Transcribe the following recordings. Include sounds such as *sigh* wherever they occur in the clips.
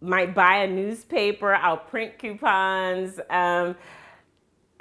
might buy a newspaper. I'll print coupons. Um,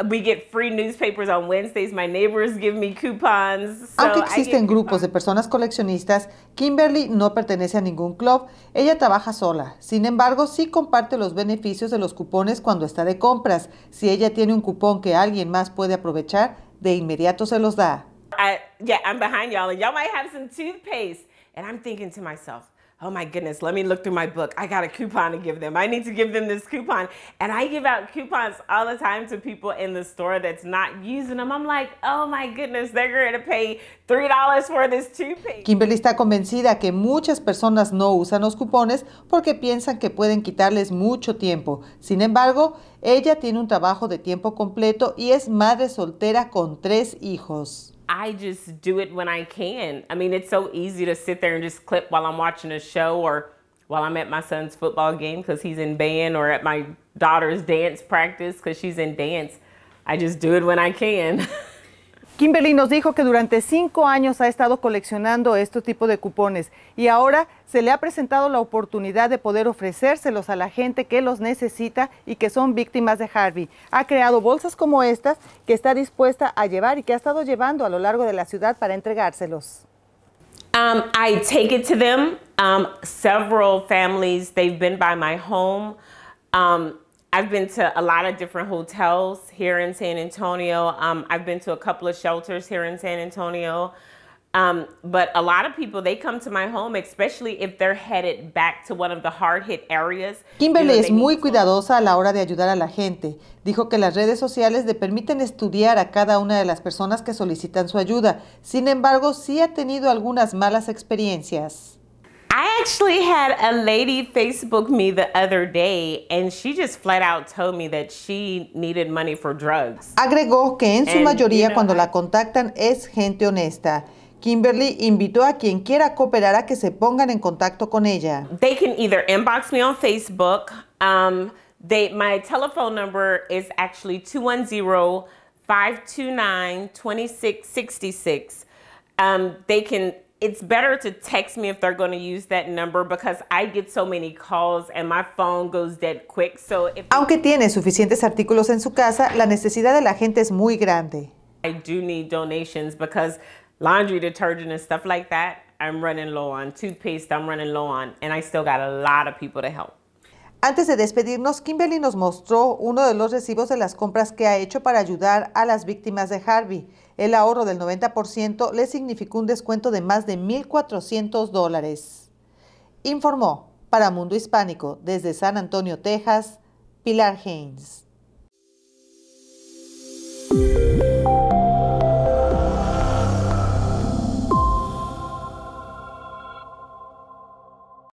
we get free newspapers on Wednesdays. My neighbors give me coupons. Aunque existen grupos de personas coleccionistas, Kimberly no pertenece a ningún club. Ella trabaja sola. Sin embargo, sí comparte los beneficios de los cupones cuando está de compras. Si ella tiene un cupón que alguien más puede aprovechar, de inmediato se los da. I, yeah, I'm behind y'all, and y'all might have some toothpaste. And I'm thinking to myself, oh my goodness, let me look through my book. I got a coupon to give them. I need to give them this coupon. And I give out coupons all the time to people in the store that's not using them. I'm like, oh my goodness, they're going to pay $3 for this toothpaste. Kimberly está convencida que muchas personas no usan los cupones porque piensan que pueden quitarles mucho tiempo. Sin embargo, ella tiene un trabajo de tiempo completo y es madre soltera con tres hijos. I just do it when I can. I mean, it's so easy to sit there and just clip while I'm watching a show or while I'm at my son's football game because he's in band or at my daughter's dance practice because she's in dance. I just do it when I can. *laughs* Kimberly nos dijo que durante cinco años ha estado coleccionando este tipo de cupones y ahora se le ha presentado la oportunidad de poder ofrecérselos a la gente que los necesita y que son víctimas de Harvey. Ha creado bolsas como estas que está dispuesta a llevar y que ha estado llevando a lo largo de la ciudad para entregárselos. Um, I take it to them. Um, several families, they've been by my home. Um, I've been to a lot of different hotels here in San Antonio. Um, I've been to a couple of shelters here in San Antonio. Um, but a lot of people, they come to my home, especially if they're headed back to one of the hard hit areas. Kimberly es muy cuidadosa a la hora de ayudar a la gente. Dijo que las redes sociales le permiten estudiar a cada una de las personas que solicitan su ayuda. Sin embargo, sí ha tenido algunas malas experiencias. I actually had a lady Facebook me the other day and she just flat out told me that she needed money for drugs. Agregó que en su and, mayoría you know, cuando la contactan es gente honesta. Kimberly invitó a quien quiera cooperar a que se pongan en contacto con ella. They can either inbox me on Facebook. Um, they, my telephone number is actually 210 529 2666. Um, they can it's better to text me if they're going to use that number because I get so many calls and my phone goes dead quick. So if Aunque tiene suficientes artículos en su casa, la necesidad de la gente es muy grande. I do need donations because laundry detergent and stuff like that, I'm running low on toothpaste, I'm running low on and I still got a lot of people to help. Antes de despedirnos, Kimberly nos mostró uno de los recibos de las compras que ha hecho para ayudar a las víctimas de Harvey. El ahorro del 90% le significó un descuento de más de 1.400 dólares. Informó para Mundo Hispánico desde San Antonio, Texas, Pilar Haynes.